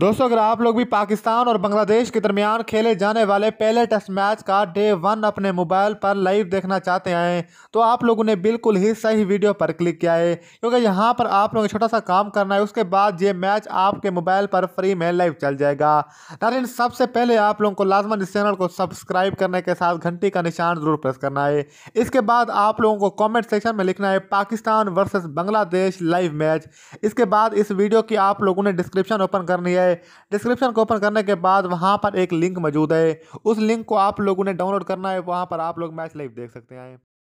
दोस्तों अगर आप लोग भी पाकिस्तान और बांग्लादेश के दरमियान खेले जाने वाले पहले टेस्ट मैच का डे वन अपने मोबाइल पर लाइव देखना चाहते हैं तो आप लोगों ने बिल्कुल ही सही वीडियो पर क्लिक किया है क्योंकि यहाँ पर आप लोगों ने छोटा सा काम करना है उसके बाद ये मैच आपके मोबाइल पर फ्री में लाइव चल जाएगा नारिन सबसे पहले आप लोगों को लाजमन इस चैनल को सब्सक्राइब करने के साथ घंटी का निशान जरूर प्रेस करना है इसके बाद आप लोगों को कॉमेंट सेक्शन में लिखना है Pakistan versus Bangladesh live match इसके बाद इस वीडियो की आप लोगों ने डिस्क्रिप्शन ओपन करनी है है डिस्क्रिप्शन को ओपन करने के बाद वहाँ पर एक लिंक मौजूद है उस लिंक को आप लोगों ने डाउनलोड करना है वहाँ पर आप लोग मैच लाइव देख सकते हैं